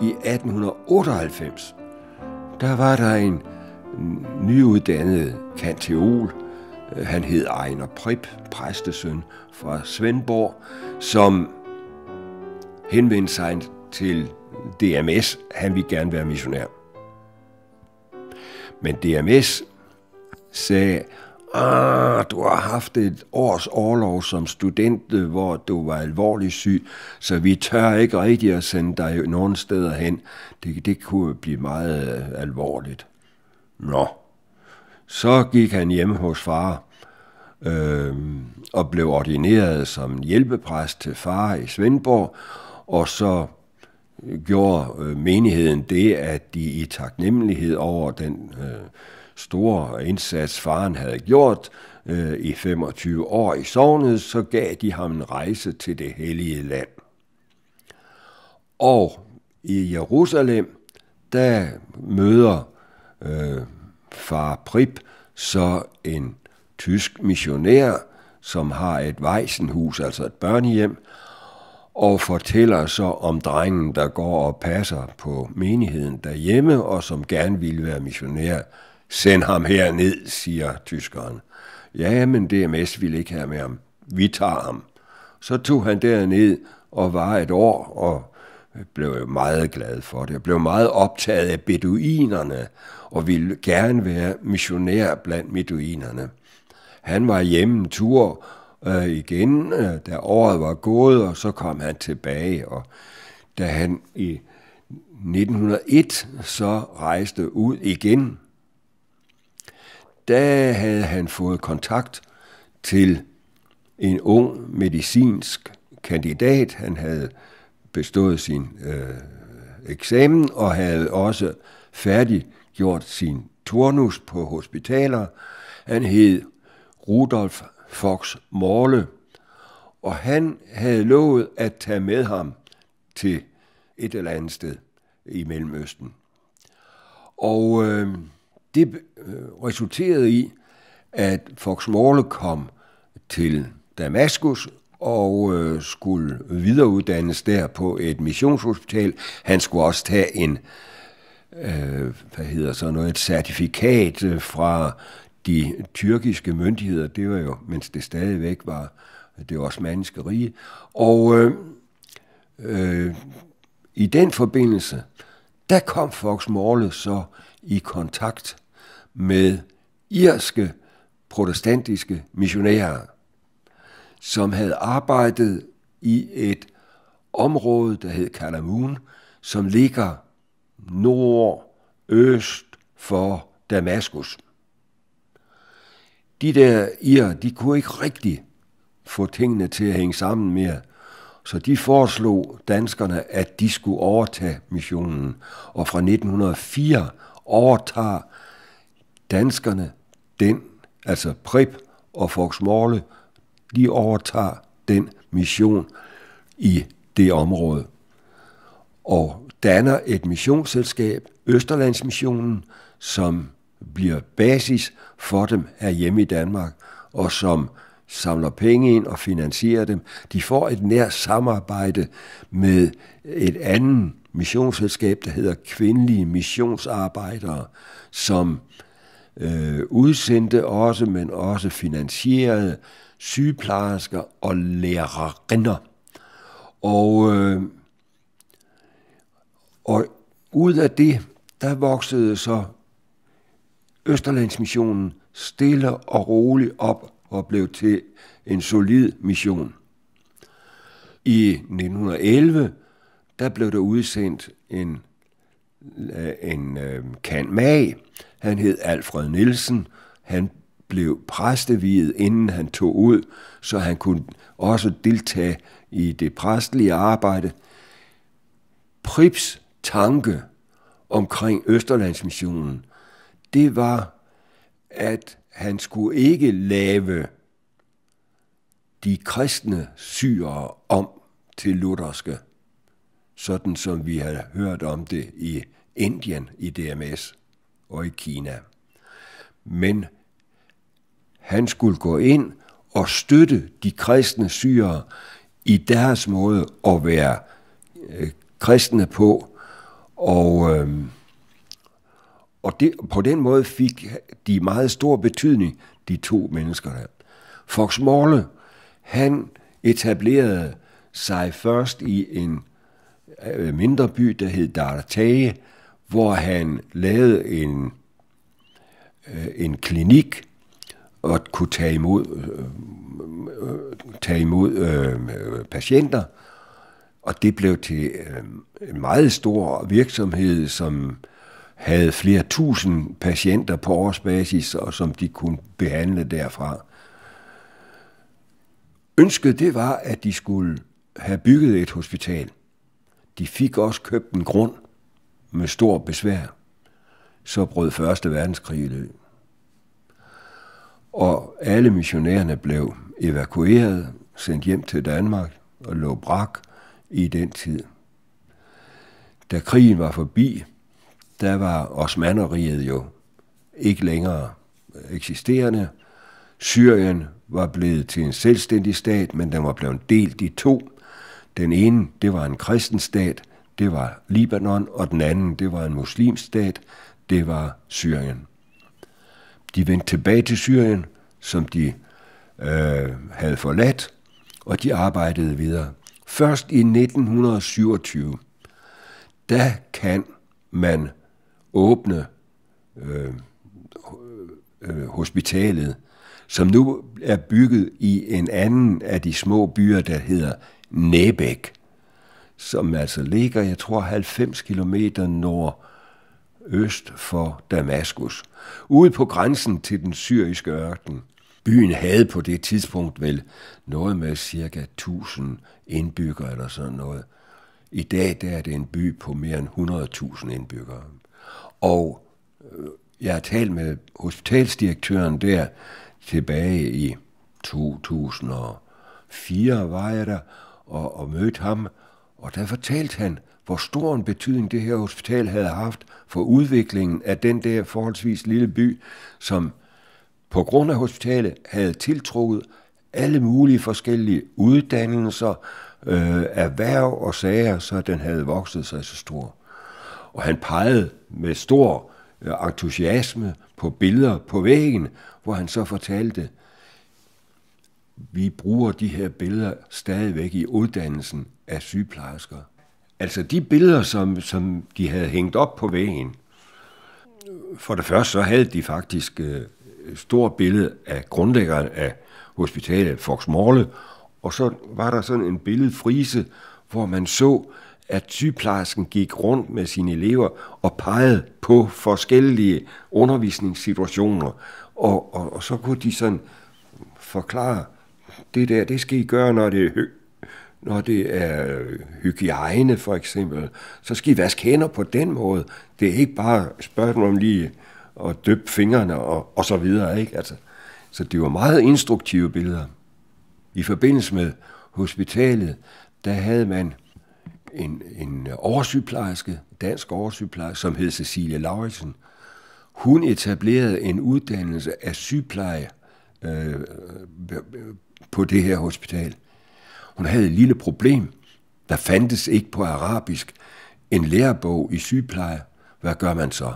i 1898, der var der en nyuddannet kanteol, han hed Ejner Prip, præstesøn fra Svendborg, som henvendte sig til DMS. Han ville gerne være missionær. Men DMS sagde, ah, du har haft et års overlov som student, hvor du var alvorlig syg, så vi tør ikke rigtig at sende dig nogen steder hen. Det, det kunne blive meget øh, alvorligt. Nå. Så gik han hjem hos far øh, og blev ordineret som hjælpepræst til far i Svendborg, og så gjorde øh, menigheden det, at de i taknemmelighed over den øh, store indsats, faren havde gjort øh, i 25 år i sovnet, så gav de ham en rejse til det hellige land. Og i Jerusalem, der møder øh, far Prip så en tysk missionær, som har et vejsenhus, altså et børnehjem, og fortæller så om drengen, der går og passer på menigheden derhjemme, og som gerne ville være missionær Send ham herned, siger tyskeren. Ja, men DMS ville ikke have med ham. Vi tager ham. Så tog han derned og var et år og blev meget glad for det. Jeg blev meget optaget af beduinerne og ville gerne være missionær blandt beduinerne. Han var hjemme en tur øh, igen, øh, da året var gået, og så kom han tilbage. Og da han i 1901 så rejste ud igen, der havde han fået kontakt til en ung medicinsk kandidat. Han havde bestået sin øh, eksamen og havde også færdiggjort sin turnus på hospitaler. Han hed Rudolf Fox Morle, og han havde lovet at tage med ham til et eller andet sted i Mellemøsten. Og øh, det øh, resulterede i, at Fox Morle kom til Damaskus og øh, skulle videreuddannes der på et missionshospital. Han skulle også tage en, øh, hvad hedder så noget, et certifikat øh, fra de tyrkiske myndigheder. Det var jo, mens det stadigvæk var det osmanniske rige. Og øh, øh, i den forbindelse, der kom Fox Morle så i kontakt med irske protestantiske missionærer, som havde arbejdet i et område, der hed Kalamun, som ligger nordøst for Damaskus. De der ir, de kunne ikke rigtig få tingene til at hænge sammen mere, så de foreslog danskerne, at de skulle overtage missionen, og fra 1904 overtager Danskerne, den, altså Prip og Foxmorle, de overtager den mission i det område og danner et missionsselskab, Østerlandsmissionen, som bliver basis for dem hjemme i Danmark, og som samler penge ind og finansierer dem. De får et nært samarbejde med et andet missionsselskab, der hedder Kvindelige Missionsarbejdere, som øh, udsendte også, men også finansierede sygeplejersker og lærerinder. Og, øh, og ud af det, der voksede så Østerlandsmissionen stille og roligt op og blev til en solid mission. I 1911, der blev der udsendt en Øh, en øh, kan mag. Han hed Alfred Nielsen. Han blev præsteviet, inden han tog ud, så han kunne også deltage i det præstelige arbejde. Prips tanke omkring Østerlandsmissionen, det var, at han skulle ikke lave de kristne syrere om til lutherske, sådan som vi havde hørt om det i Indien i DMS og i Kina. Men han skulle gå ind og støtte de kristne syrere i deres måde at være øh, kristne på, og, øh, og det, på den måde fik de meget stor betydning, de to mennesker der. Fox Morle, han etablerede sig først i en øh, mindre by, der hed Dartage, hvor han lavede en, øh, en klinik og kunne tage imod, øh, tage imod øh, patienter. Og det blev til øh, en meget stor virksomhed, som havde flere tusind patienter på årsbasis, og som de kunne behandle derfra. Ønsket det var, at de skulle have bygget et hospital. De fik også købt en grund, med stor besvær, så brød Første Verdenskrig ud. Og alle missionærerne blev evakueret, sendt hjem til Danmark og lå brak i den tid. Da krigen var forbi, der var osmanderiet jo ikke længere eksisterende. Syrien var blevet til en selvstændig stat, men den var blevet delt i to. Den ene, det var en kristen stat – det var Libanon, og den anden, det var en muslimstat, det var Syrien. De vendte tilbage til Syrien, som de øh, havde forladt, og de arbejdede videre. Først i 1927, da kan man åbne øh, øh, hospitalet, som nu er bygget i en anden af de små byer, der hedder Næbæk som altså ligger, jeg tror, 90 km nordøst for Damaskus, ude på grænsen til den syriske ørken. Byen havde på det tidspunkt vel noget med cirka 1000 indbyggere eller sådan noget. I dag der er det en by på mere end 100.000 indbyggere. Og øh, jeg har talt med hospitalsdirektøren der tilbage i 2004 var jeg der og, og mødte ham, og der fortalte han, hvor stor en betydning det her hospital havde haft for udviklingen af den der forholdsvis lille by, som på grund af hospitalet havde tiltrukket alle mulige forskellige uddannelser, øh, erhverv og sager, så den havde vokset sig så stor. Og han pegede med stor øh, entusiasme på billeder på væggen, hvor han så fortalte, vi bruger de her billeder stadigvæk i uddannelsen af sygeplejersker. Altså de billeder, som, som de havde hængt op på væggen. For det første så havde de faktisk øh, et stort billede af grundlæggeren af hospitalet Morle, og så var der sådan en billedfrise, hvor man så, at sygeplejersken gik rundt med sine elever og pegede på forskellige undervisningssituationer. Og, og, og så kunne de sådan forklare, det der, det skal I gøre, når det er når det er hygiejne for eksempel, så skal I vaske hænder på den måde. Det er ikke bare spørgsmål om lige at døbe fingrene og, og så videre. Ikke? Altså, så det var meget instruktive billeder. I forbindelse med hospitalet, der havde man en, en oversygeplejerske, dansk oversygeplejerske, som hed Cecilie Lauritsen. Hun etablerede en uddannelse af sygepleje øh, på det her hospital. Hun havde et lille problem. Der fandtes ikke på arabisk en lærebog i sygepleje. Hvad gør man så?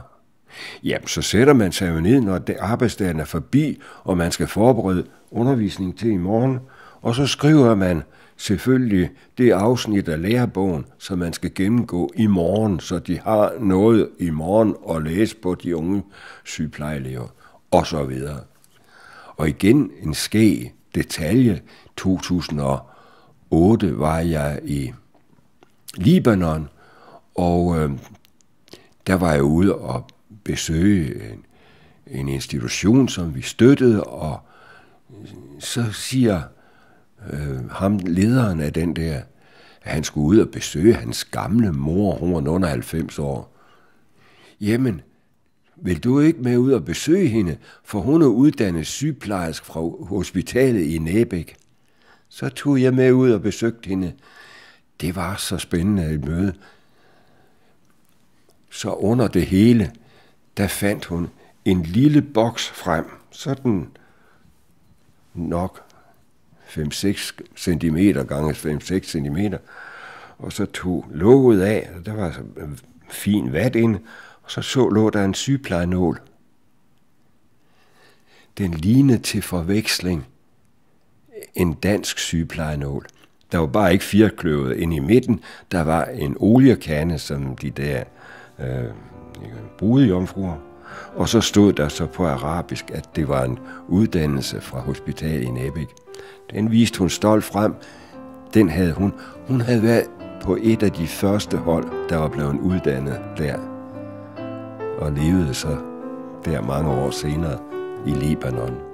Jamen, så sætter man sig jo ned, når arbejdsdagen er forbi, og man skal forberede undervisning til i morgen, og så skriver man selvfølgelig det afsnit af lærebogen, som man skal gennemgå i morgen, så de har noget i morgen at læse på de unge sygeplejelever og så videre. Og igen en ske detalje 2000 år 8 var jeg i Libanon, og øh, der var jeg ude og besøge en, en institution, som vi støttede, og så siger øh, ham, lederen af den der, at han skulle ud og besøge hans gamle mor, hun var under 90 år. Jamen, vil du ikke med ud og besøge hende, for hun er uddannet sygeplejersk fra hospitalet i Næbæk? Så tog jeg med ud og besøgte hende. Det var så spændende et møde. Så under det hele, der fandt hun en lille boks frem, sådan nok 5-6 cm gange 5-6 cm, og så tog låget af, og der var en øh, fin vat ind, og så så lå der en sygeplejenål. Den lignede til forveksling – en dansk sygeplejenål. Der var bare ikke firkløvet ind i midten. Der var en oliekande, som de der øh, jomfruer. Og så stod der så på arabisk, at det var en uddannelse fra hospitalet i Næbæk. Den viste hun stolt frem. Den havde hun. Hun havde været på et af de første hold, der var blevet uddannet der. Og levede så der mange år senere i Libanon.